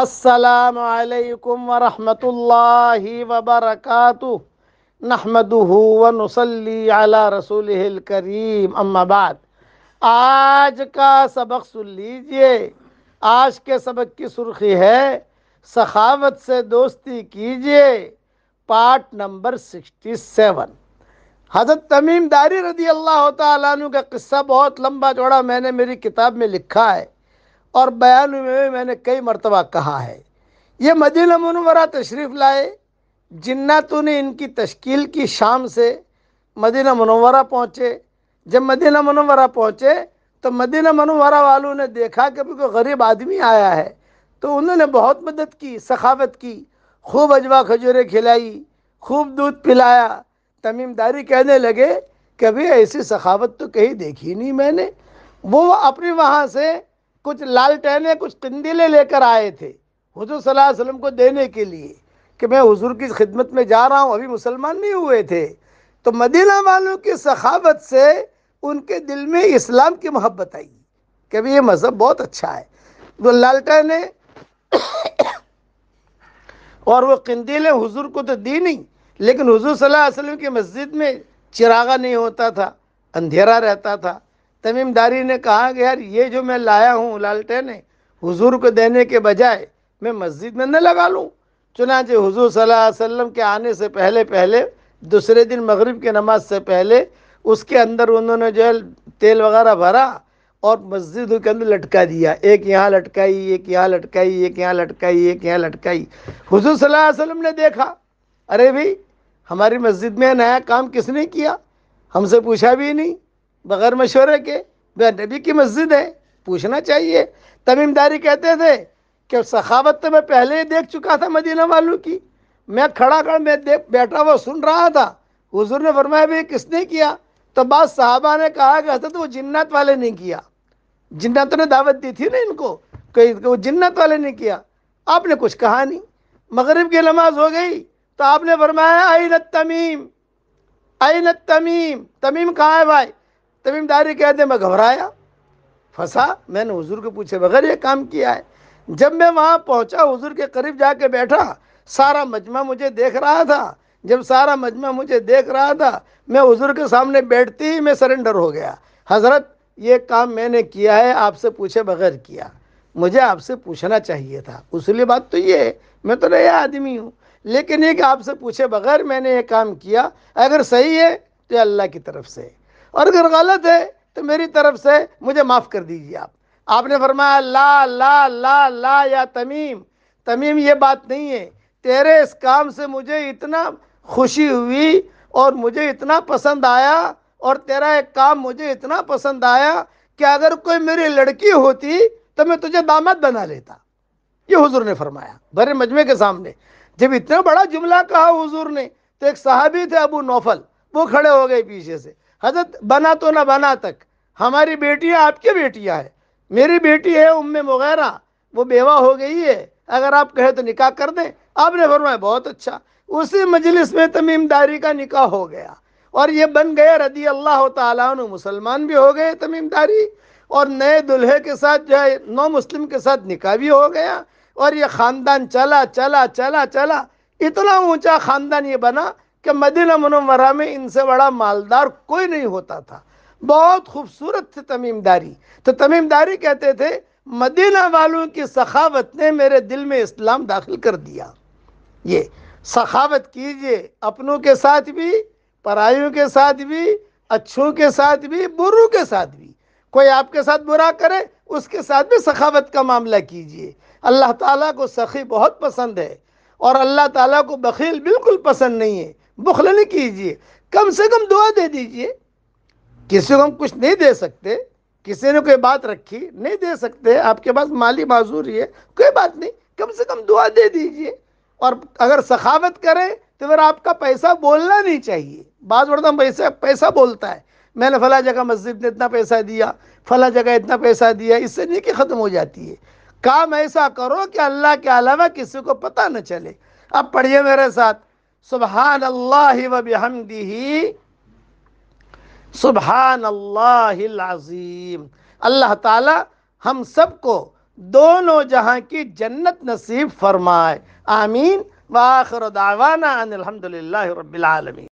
अस्सलाम वालेकुम वरहमतुल्लाहि वबरकातुह नहमदुहु व नसल्ली अला रसूलिल करीम अम्मा बाद आज का सबक सुन लीजिए आज के सबक की सुर्खी है सखावत से दोस्ती कीजिए पार्ट नंबर सिक्सटी सेवन हज़रत तमीम दारी रदी अल्लाह तु का किस्सा बहुत लंबा जोड़ा मैंने मेरी किताब में लिखा है और बयान में मैंने कई मरतबा कहा है ये मदीना मनवरा तशरीफ़ लाए जिन्नातों ने इनकी तश्कील की शाम से मदीना मनवरा पहुँचे जब मदीना मनवरा पहुँचे तो मदीना मनवरा वालों ने देखा कि कोई गरीब आदमी आया है तो उन्होंने बहुत मदद की सखावत की खूब अजवा खजूरें खिलाई खूब दूध पिलाया तमीमदारी कहने लगे कभी ऐसी सखावत तो कहीं देखी नहीं मैंने वो अपने वहाँ से कुछ टहने कुछ कंदीले लेकर आए थे हजूर सल्लल्लाहु अलैहि वसल्लम को देने के लिए कि मैं हजूर की खिदमत में जा रहा हूँ अभी मुसलमान नहीं हुए थे तो मदीना वालों की सखावत से उनके दिल में इस्लाम की मोहब्बत आई कि भाई ये मज़हब बहुत अच्छा है वो लालटेने और वो कंदीलें हुजूर को तो दी नहीं लेकिन हुजूर सल्लल्लाहु अलैहि वसल्लम की मस्जिद में चिरागा नहीं होता था अंधेरा रहता था तमीमदारी ने कहा कि यार ये जो मैं लाया हूँ लालटेन हुजूर को देने के बजाय मैं मस्जिद में न लगा लूँ चुनाचे हुजूर सल्लल्लाहु अलैहि वसल्लम के आने से पहले पहले दूसरे दिन मगरिब की नमाज से पहले उसके अंदर उन्होंने जो है तेल वगैरह भरा और मस्जिद के अंदर लटका दिया एक यहाँ लटकाई एक यहाँ लटकाई एक यहाँ लटकाई एक यहाँ लटकाई हुजूर सल्लल्लाहु अलैहि वसल्लम ने देखा अरे भाई हमारी मस्जिद में नया काम किसने किया हमसे पूछा भी नहीं बगैर मशवरे के नबी की मस्जिद है पूछना चाहिए तमीमदारी कहते थे कि सखावत तो मैं पहले ही देख चुका था मदीना वालों की मैं खड़ा खड़ा मैं देख बैठा हुआ सुन रहा था हुजूर ने फरमाया भाई किसने किया तो बाद साहबा ने कहा कि हजरत वो जिन्नत वाले ने किया जिन्नतों ने दावत दी थी ना इनको कहीं वो जिन्नत वाले ने किया आपने कुछ कहा नहीं मगरब की नमाज हो गई तो आपने फरमाया आई तमीम आई तमीम तमीम कहाँ है भाई दारी कहते हैं मैं घबराया फंसा मैंने हुजूर के पूछे बगैर ये काम किया है जब मैं वहाँ पहुँचा हुजूर के करीब जाके बैठा सारा मजमा मुझे देख रहा था जब सारा मजमा मुझे देख रहा था मैं हुजूर के सामने बैठती ही मैं सरेंडर हो गया हज़रत ये काम मैंने किया है आपसे पूछे बगैर किया मुझे आपसे पूछना चाहिए था उसलिए बात तो ये है मैं तो नया आदमी हूँ लेकिन ये कि आपसे पूछे बगैर मैंने ये काम किया अगर सही है तो अल्लाह की तरफ से और अगर गलत है तो मेरी तरफ से मुझे माफ़ कर दीजिए आप आपने फरमाया ला ला ला ला या तमीम तमीम ये बात नहीं है तेरे इस काम से मुझे इतना खुशी हुई और मुझे इतना पसंद आया और तेरा एक काम मुझे इतना पसंद आया कि अगर कोई मेरी लड़की होती तो मैं तुझे दामाद बना लेता ये हुजूर ने फरमाया बड़े मजमे के सामने जब इतना बड़ा जुमला कहा हुजूर ने तो एक साहबी थे अबू नौफल वो खड़े हो गए पीछे से हजरत बना तो ना बना तक हमारी बेटियाँ आपकी बेटियाँ हैं मेरी बेटी है उम्म मुगैरा वो बेवा हो गई है अगर आप कहे तो निकाह कर दें आपने फरमाया बहुत अच्छा उसी मजलिस में तमीमदारी का निकाह हो गया और ये बन गया रदी अल्लाह तु मुसलमान भी हो गए तमीमदारी और नए दुल्हे के साथ जो है नौ मुस्लिम के साथ निकाह भी हो गया और ये ख़ानदान चला चला चला चला इतना ऊंचा ख़ानदान ये बना कि मदीना मनवरा में इनसे बड़ा मालदार कोई नहीं होता था बहुत खूबसूरत थी तमीमदारी तो तमीमदारी कहते थे मदीना वालों की सखावत ने मेरे दिल में इस्लाम दाखिल कर दिया ये सखावत कीजिए अपनों के साथ भी परायों के साथ भी अच्छों के साथ भी बुरों के साथ भी कोई आपके साथ बुरा करे उसके साथ भी सखावत का मामला कीजिए अल्लाह ताला को सखी बहुत पसंद है और अल्लाह ताला को बखील बिल्कुल पसंद नहीं है बुखल नहीं कीजिए कम से कम दुआ दे दीजिए किसी को हम कुछ नहीं दे सकते किसी ने कोई बात रखी नहीं दे सकते आपके पास माली माजूरी है कोई बात नहीं कम से कम दुआ दे दीजिए और अगर सखावत करें तो फिर आपका पैसा बोलना नहीं चाहिए बाज बढ़ता पैसा पैसा बोलता है मैंने फला जगह मस्जिद ने इतना पैसा दिया फला जगह इतना पैसा दिया इससे नहीं कि ख़त्म हो जाती है काम ऐसा करो कि अल्लाह के अलावा किसी को पता न चले अब पढ़िए मेरे साथ सुबहान अल्लाह वबहमदिही सुबहान अल्लाजीम अल्लाह ताला हम सबको दोनों जहाँ की जन्नत नसीब फरमाए आमीन वाखर दावाना अनिलहमदिल्ला रबालमीन